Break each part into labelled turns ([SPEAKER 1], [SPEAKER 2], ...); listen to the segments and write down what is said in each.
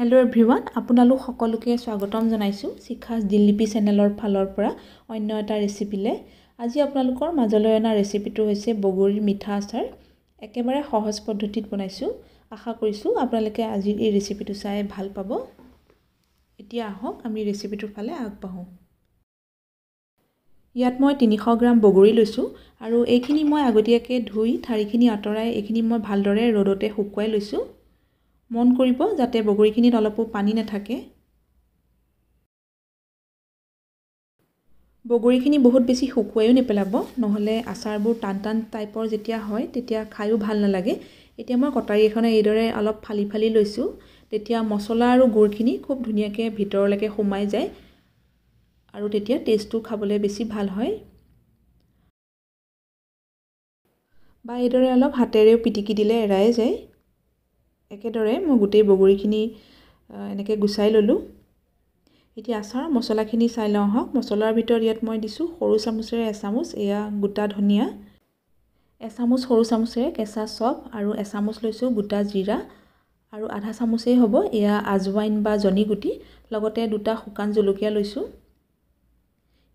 [SPEAKER 1] hello' everyone আপোনালোক সকলোকে স্বাগতম জনাইছোঁ শিখাজ দিলিপি চেনেলৰ ফালৰ পৰা অন্য এটা ৰেচিপিলৈ আজি আপোনালোকৰ মাজলৈ অনা ৰেচিপিটো হৈছে বগৰীৰ মিঠা আচাৰ একেবাৰে সহজ পদ্ধতিত বনাইছোঁ আশা কৰিছোঁ আপোনালোকে আজিৰ এই ৰেচিপিটো চাই ভাল পাব এতিয়া আহক আমি ৰেচিপিটোৰ ফালে আগবাঢ়োঁ ইয়াত মই তিনিশ গ্ৰাম বগৰী লৈছোঁ আৰু এইখিনি মই আগতীয়াকৈ ধুই ঠাৰিখিনি আঁতৰাই এইখিনি মই ভালদৰে ৰ'দতে শুকুৱাই লৈছোঁ মন কৰিব যাতে বগৰীখিনিত অলপো পানী নাথাকে বগৰীখিনি বহুত বেছি শুকুৱাইও নেপেলাব নহ'লে আচাৰবোৰ টান টান টাইপৰ যেতিয়া হয় তেতিয়া খায়ো ভাল নালাগে এতিয়া মই কটাৰী এখনে এইদৰে অলপ ফালি ফালি লৈছোঁ তেতিয়া মছলা আৰু গুড়খিনি খুব ধুনীয়াকৈ ভিতৰলৈকে সোমাই যায় আৰু তেতিয়া টেষ্টটো খাবলৈ বেছি ভাল হয় বা এইদৰে অলপ হাতেৰেও পিটিকি দিলে এৰাই যায় একেদৰে মই গোটেই বগৰীখিনি এনেকৈ গুচাই ল'লোঁ এতিয়া আচাৰৰ মছলাখিনি চাই লওঁ হওক মছলাৰ ভিতৰত ইয়াত মই দিছোঁ সৰু চামুচেৰে এচামুচ এয়া গোটা ধনিয়া এচামুচ সৰু চামুচেৰে কেঁচা চপ আৰু এচামুচ লৈছোঁ গোটা জিৰা আৰু আধা চামুচেই হ'ব এয়া আজৱাইন বা জনিগুটি লগতে দুটা শুকান জলকীয়া লৈছোঁ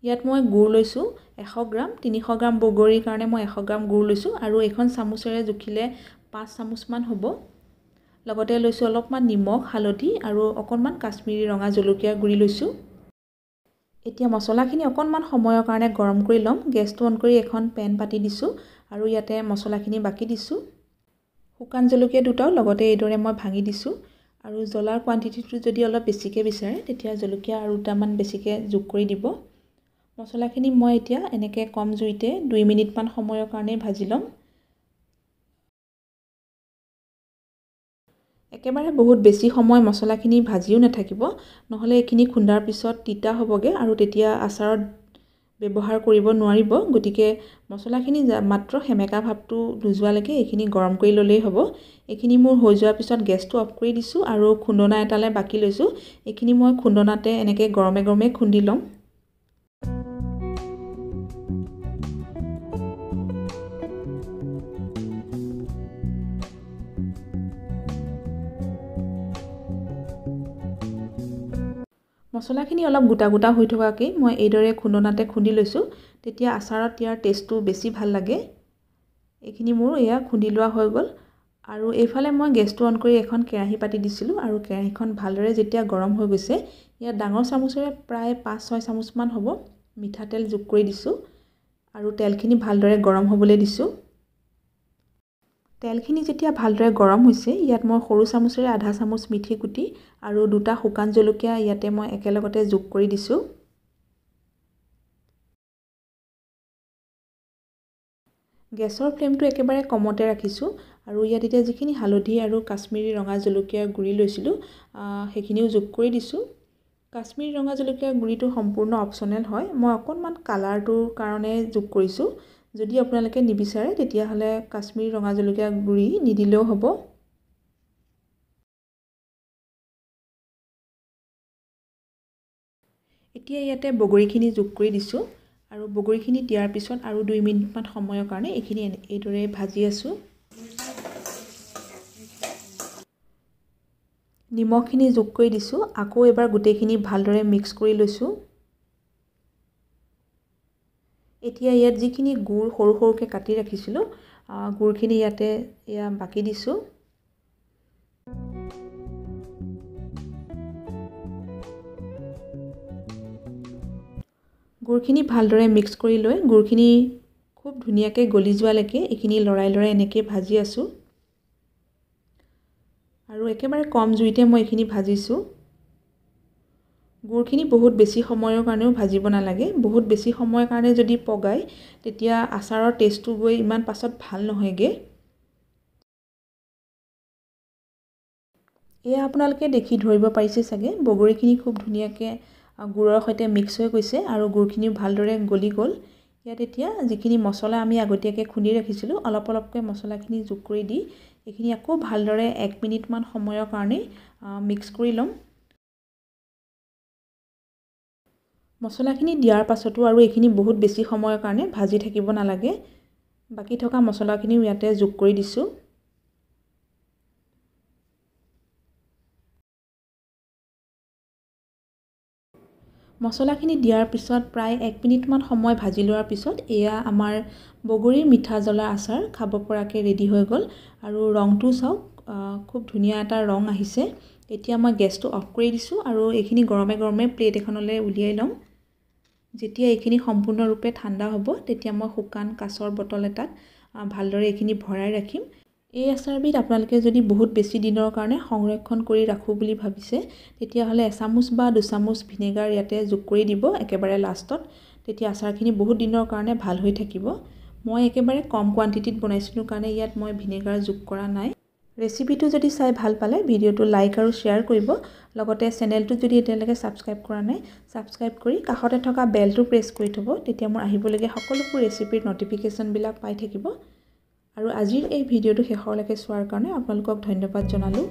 [SPEAKER 1] ইয়াত মই গুড় লৈছোঁ এশ গ্ৰাম তিনিশ গ্ৰাম বগৰীৰ কাৰণে মই এশ গ্ৰাম গুড় লৈছোঁ আৰু এইখন চামুচেৰে জুখিলে পাঁচ চামুচমান হ'ব লগতে লৈছোঁ অলপমান নিমখ হালধি আৰু অকণমান কাশ্মীৰী ৰঙা জলকীয়া গুড়ি লৈছোঁ এতিয়া মছলাখিনি অকণমান সময়ৰ কাৰণে গৰম কৰি ল'ম গেছটো অন কৰি এখন পেন পাতি দিছোঁ আৰু ইয়াতে মছলাখিনি বাকি দিছোঁ শুকান জলকীয়া দুটাও লগতে এইদৰে মই ভাঙি দিছোঁ আৰু জ্বলাৰ কোৱাণ্টিটিটো যদি অলপ বেছিকৈ বিচাৰে তেতিয়া জলকীয়া আৰু দুটামান বেছিকৈ যোগ কৰি দিব মছলাখিনি মই এতিয়া এনেকৈ কম জুইতে দুই মিনিটমান সময়ৰ কাৰণেই ভাজি ল'ম একেবাৰে বহুত বেছি সময় মছলাখিনি ভাজিও নাথাকিব নহ'লে এইখিনি খুন্দাৰ পিছত তিতা হ'বগৈ আৰু তেতিয়া আচাৰত ব্যৱহাৰ কৰিব নোৱাৰিব গতিকে মছলাখিনি মাত্ৰ সেমেকা ভাৱটো নোযোৱালৈকে এইখিনি গৰম কৰি ল'লেই হ'ব এইখিনি মোৰ হৈ যোৱাৰ পিছত গেছটো অফ কৰি দিছোঁ আৰু খুন্দনা এটালৈ বাকী লৈছোঁ এইখিনি মই খুন্দনাতে এনেকৈ গৰমে গৰমে খুন্দি ল'ম মছলাখিনি অলপ গোটা গোটা হৈ থকাকৈ মই এইদৰে খুন্দনাতে খুন্দি লৈছোঁ তেতিয়া আচাৰত ইয়াৰ টেষ্টটো বেছি ভাল লাগে এইখিনি মোৰ এয়া খুন্দি লোৱা হৈ গ'ল আৰু এইফালে মই গেছটো অন কৰি এখন কেৰাহী পাতি দিছিলোঁ আৰু কেৰাহীখন ভালদৰে যেতিয়া গৰম হৈ গৈছে ইয়াত ডাঙৰ চামুচেৰে প্ৰায় পাঁচ ছয় চামুচমান হ'ব মিঠাতেল যোগ কৰি দিছোঁ আৰু তেলখিনি ভালদৰে গৰম হ'বলৈ দিছোঁ তেলখিনি যেতিয়া ভালদৰে গৰম হৈছে ইয়াত মই সৰু চামুচেৰে আধা চামুচ মিঠি কুটি আৰু দুটা শুকান জলকীয়া ইয়াতে মই একেলগতে যোগ কৰি দিছোঁ গেছৰ ফ্লেমটো একেবাৰে কমতে ৰাখিছোঁ আৰু ইয়াত এতিয়া যিখিনি হালধি আৰু কাশ্মীৰী ৰঙা জলকীয়া গুড়ি লৈছিলোঁ সেইখিনিও যোগ কৰি দিছোঁ কাশ্মীৰী ৰঙা জলকীয়া গুড়িটো সম্পূৰ্ণ অপচনেল হয় মই অকণমান কালাৰটোৰ কাৰণে যোগ কৰিছোঁ যদি আপোনালোকে নিবিচাৰে তেতিয়াহ'লে কাশ্মীৰ ৰঙা জলকীয়া গুড়ি নিদিলেও হ'ব এতিয়া ইয়াতে বগৰীখিনি যোগ কৰি দিছোঁ আৰু বগৰীখিনি দিয়াৰ পিছত আৰু দুই মিনিটমান সময়ৰ কাৰণে এইখিনি এইদৰে ভাজি আছোঁ নিমখখিনি যোগ কৰি দিছোঁ আকৌ এবাৰ গোটেইখিনি ভালদৰে মিক্স কৰি লৈছোঁ এতিয়া ইয়াত যিখিনি গুড় সৰু সৰুকৈ কাটি ৰাখিছিলোঁ গুড়খিনি ইয়াতে এয়া বাকি দিছোঁ গুড়খিনি ভালদৰে মিক্স কৰি লৈ গুড়খিনি খুব ধুনীয়াকৈ গলি যোৱালৈকে এইখিনি লৰাই লৰাই এনেকৈ ভাজি আছোঁ আৰু একেবাৰে কম জুইতে মই এইখিনি ভাজিছোঁ গুৰখিনি বহুত বেছি সময়ৰ কাৰণেও ভাজিব নালাগে বহুত বেছি সময়ৰ কাৰণে যদি পগায় তেতিয়া আচাৰৰ টেষ্টটো গৈ ইমান পাছত ভাল নহয়গৈ এয়া আপোনালোকে দেখি ধৰিব পাৰিছে চাগে বগৰীখিনি খুব ধুনীয়াকৈ গুৰৰ সৈতে মিক্স হৈ গৈছে আৰু গুৰখিনিও ভালদৰে গলি গ'ল ইয়াত এতিয়া যিখিনি মছলা আমি আগতীয়াকৈ খুন্দি ৰাখিছিলোঁ অলপ অলপকৈ মছলাখিনি যোগ কৰি দি এইখিনি আকৌ ভালদৰে এক মিনিটমান সময়ৰ কাৰণে মিক্স কৰি ল'ম মছলাখিনি দিয়াৰ পাছতো আৰু এইখিনি বহুত বেছি সময়ৰ কাৰণে ভাজি থাকিব নালাগে বাকী থকা মছলাখিনিও ইয়াতে যোগ কৰি দিছোঁ মছলাখিনি দিয়াৰ পিছত প্ৰায় এক মিনিটমান সময় ভাজি লোৱাৰ পিছত এয়া আমাৰ বগৰীৰ মিঠা জ্বলা আচাৰ খাব পৰাকৈ ৰেডি হৈ গ'ল আৰু ৰংটো চাওক খুব ধুনীয়া এটা ৰং আহিছে এতিয়া মই গেছটো অফ কৰি দিছোঁ আৰু এইখিনি গৰমে গৰমে প্লেট এখনলৈ উলিয়াই ল'ম যেতিয়া এইখিনি সম্পূৰ্ণৰূপে ঠাণ্ডা হ'ব তেতিয়া মই শুকান কাঁচৰ বটল এটাত ভালদৰে এইখিনি ভৰাই ৰাখিম এই আচাৰবিধ আপোনালোকে যদি বহুত বেছি দিনৰ কাৰণে সংৰক্ষণ কৰি ৰাখোঁ বুলি ভাবিছে তেতিয়াহ'লে এচামুচ বা দুচামুচ ভিনেগাৰ ইয়াতে যোগ কৰি দিব একেবাৰে লাষ্টত তেতিয়া আচাৰখিনি বহুত দিনৰ কাৰণে ভাল হৈ থাকিব মই একেবাৰে কম কোৱান্টিটিত বনাইছিলোঁ কাৰণে ইয়াত মই ভিনেগাৰ যোগ কৰা নাই ৰেচিপিটো যদি চাই ভাল পালে ভিডিঅ'টো লাইক আৰু শ্বেয়াৰ কৰিব লগতে চেনেলটো যদি এতিয়ালৈকে ছাবস্ক্ৰাইব কৰা নাই ছাবস্ক্ৰাইব কৰি কাষতে থকা বেলটো প্ৰেছ কৰি থ'ব তেতিয়া মোৰ আহিবলগীয়া সকলোবোৰ ৰেচিপিৰ ন'টিফিকেশ্যনবিলাক পাই থাকিব আৰু আজিৰ এই ভিডিঅ'টো শেষলৈকে চোৱাৰ কাৰণে আপোনালোকক ধন্যবাদ জনালোঁ